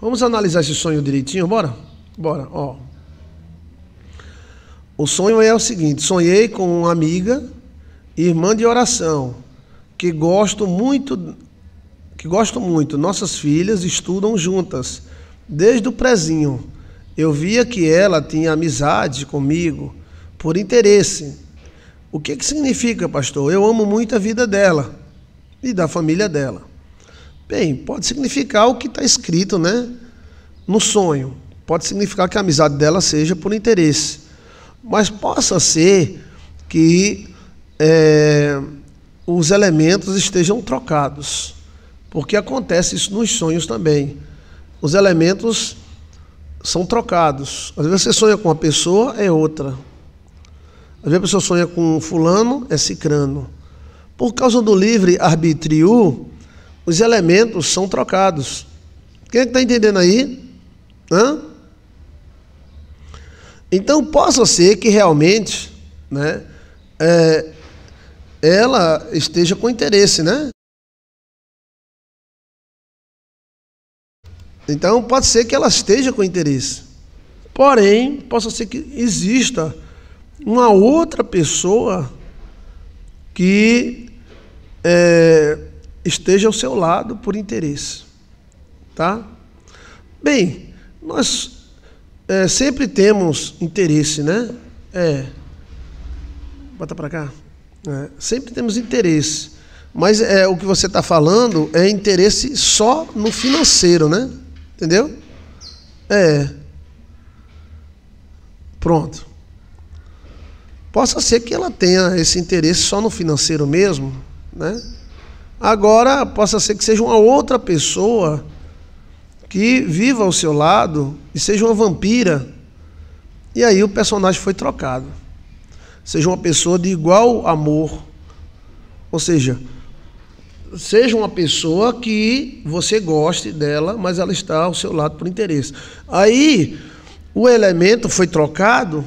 Vamos analisar esse sonho direitinho, bora? Bora, ó. O sonho é o seguinte: sonhei com uma amiga, irmã de oração, que gosto muito, que gosto muito. Nossas filhas estudam juntas desde o prezinho. Eu via que ela tinha amizade comigo por interesse. O que que significa, pastor? Eu amo muito a vida dela e da família dela. Bem, pode significar o que está escrito né, no sonho. Pode significar que a amizade dela seja por interesse. Mas possa ser que é, os elementos estejam trocados. Porque acontece isso nos sonhos também. Os elementos são trocados. Às vezes você sonha com uma pessoa, é outra. Às vezes a pessoa sonha com fulano, é cicrano. Por causa do livre arbítrio, os elementos são trocados. Quem é que está entendendo aí? Hã? Então, possa ser que realmente né, é, ela esteja com interesse, né? Então, pode ser que ela esteja com interesse. Porém, possa ser que exista uma outra pessoa que é, esteja ao seu lado por interesse. Tá? Bem, nós é, sempre temos interesse, né? É. Bota para cá. É, sempre temos interesse. Mas é, o que você está falando é interesse só no financeiro, né? Entendeu? É. Pronto. Possa ser que ela tenha esse interesse só no financeiro mesmo, né? Agora, possa ser que seja uma outra pessoa que viva ao seu lado e seja uma vampira. E aí o personagem foi trocado. Seja uma pessoa de igual amor. Ou seja, seja uma pessoa que você goste dela, mas ela está ao seu lado por interesse. Aí o elemento foi trocado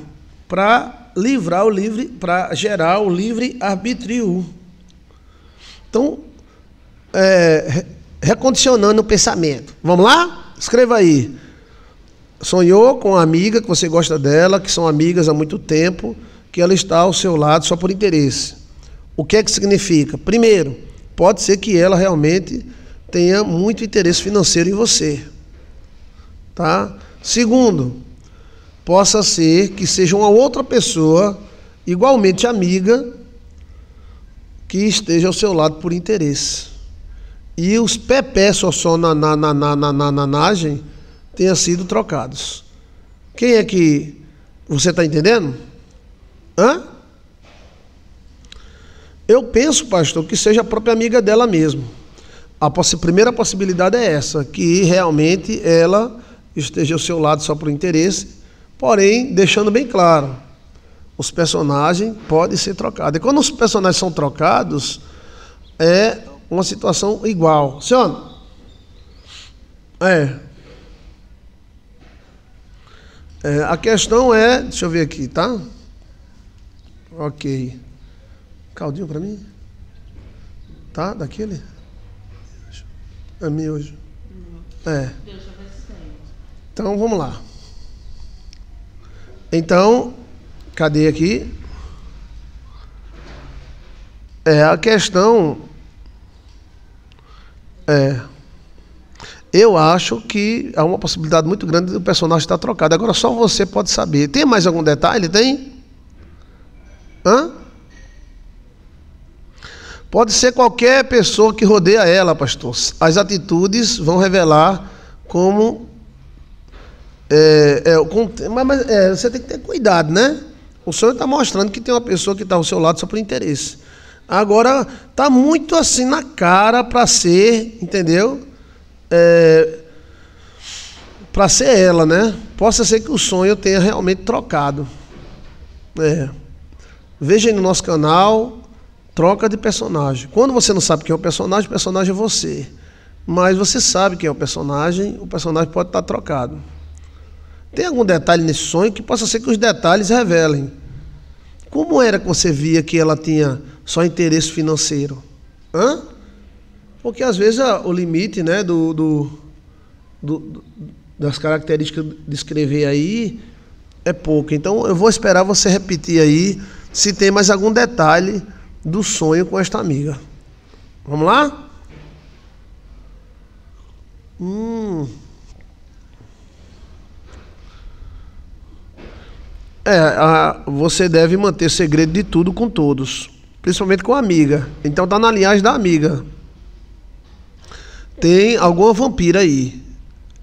para livrar o livre, para gerar o livre arbítrio. Então, é, recondicionando o pensamento. Vamos lá? Escreva aí. Sonhou com uma amiga que você gosta dela, que são amigas há muito tempo, que ela está ao seu lado só por interesse. O que é que significa? Primeiro, pode ser que ela realmente tenha muito interesse financeiro em você. Tá? Segundo, possa ser que seja uma outra pessoa igualmente amiga que esteja ao seu lado por interesse e os pepés só na, na, na, na, na, na, nanagem tenham sido trocados. Quem é que. Você está entendendo? Hã? Eu penso, pastor, que seja a própria amiga dela mesmo. A possi primeira possibilidade é essa, que realmente ela esteja ao seu lado só por interesse, porém, deixando bem claro, os personagens podem ser trocados. E quando os personagens são trocados, é uma situação igual. Senhor, é, é, a questão é, deixa eu ver aqui, tá? Ok. Caldinho para mim? Tá? Daquele? É meu hoje. É. Então vamos lá. Então, cadê aqui? É a questão é. Eu acho que há uma possibilidade muito grande do personagem estar trocado. Agora só você pode saber. Tem mais algum detalhe? Tem? Hã? Pode ser qualquer pessoa que rodeia ela, pastor. As atitudes vão revelar como. É, é, com, mas é, você tem que ter cuidado, né? O senhor está mostrando que tem uma pessoa que está ao seu lado só por interesse. Agora tá muito assim na cara para ser, entendeu? É, para ser ela, né? Possa ser que o sonho tenha realmente trocado. É. Veja aí no nosso canal, troca de personagem. Quando você não sabe quem é o personagem, o personagem é você. Mas você sabe quem é o personagem, o personagem pode estar tá trocado. Tem algum detalhe nesse sonho que possa ser que os detalhes revelem. Como era que você via que ela tinha só interesse financeiro. Hã? Porque às vezes a, o limite né, do, do, do, das características de escrever aí é pouco. Então eu vou esperar você repetir aí se tem mais algum detalhe do sonho com esta amiga. Vamos lá? Hum. É, a, você deve manter segredo de tudo com todos principalmente com a amiga. Então tá na linhagem da amiga. Tem alguma vampira aí.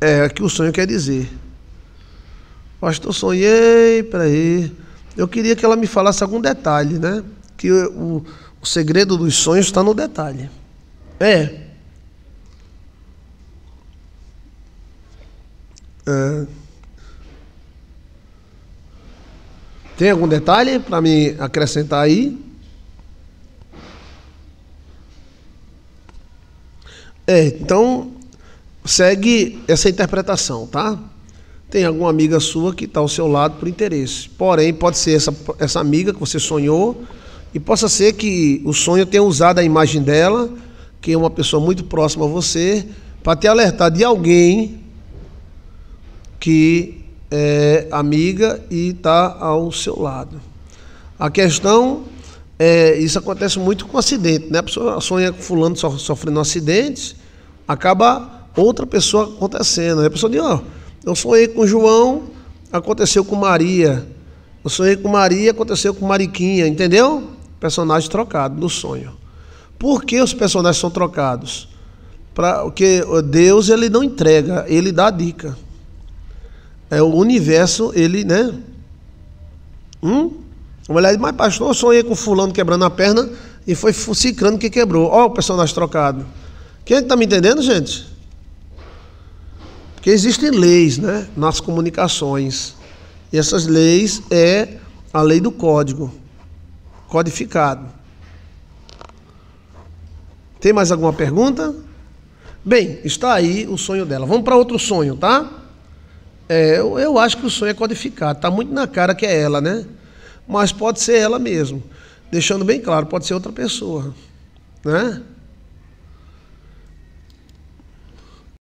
É que o sonho quer dizer. Pastor, sonhei, peraí. Eu queria que ela me falasse algum detalhe, né? Que o, o segredo dos sonhos está no detalhe. É. é. Tem algum detalhe para me acrescentar aí? É, então segue essa interpretação, tá? Tem alguma amiga sua que está ao seu lado por interesse. Porém, pode ser essa, essa amiga que você sonhou, e possa ser que o sonho tenha usado a imagem dela, que é uma pessoa muito próxima a você, para te alertar de alguém que é amiga e está ao seu lado. A questão é, isso acontece muito com acidente, né? A pessoa sonha com fulano sofrendo acidentes acaba outra pessoa acontecendo. A pessoa diz, ó, oh, eu sonhei com João, aconteceu com Maria. Eu sonhei com Maria, aconteceu com Mariquinha, entendeu? Personagem trocado no sonho. Por que os personagens são trocados? Pra, porque Deus ele não entrega, ele dá a dica. É o universo, ele, né? Hum? Mulher, mas pastor, eu sonhei com fulano quebrando a perna e foi ciclano que quebrou. Ó, o personagem trocado. Quem é que está me entendendo, gente? Porque existem leis né, nas comunicações. E essas leis é a lei do código, codificado. Tem mais alguma pergunta? Bem, está aí o sonho dela. Vamos para outro sonho, tá? É, eu, eu acho que o sonho é codificado. Está muito na cara que é ela, né? Mas pode ser ela mesmo. Deixando bem claro, pode ser outra pessoa. Né?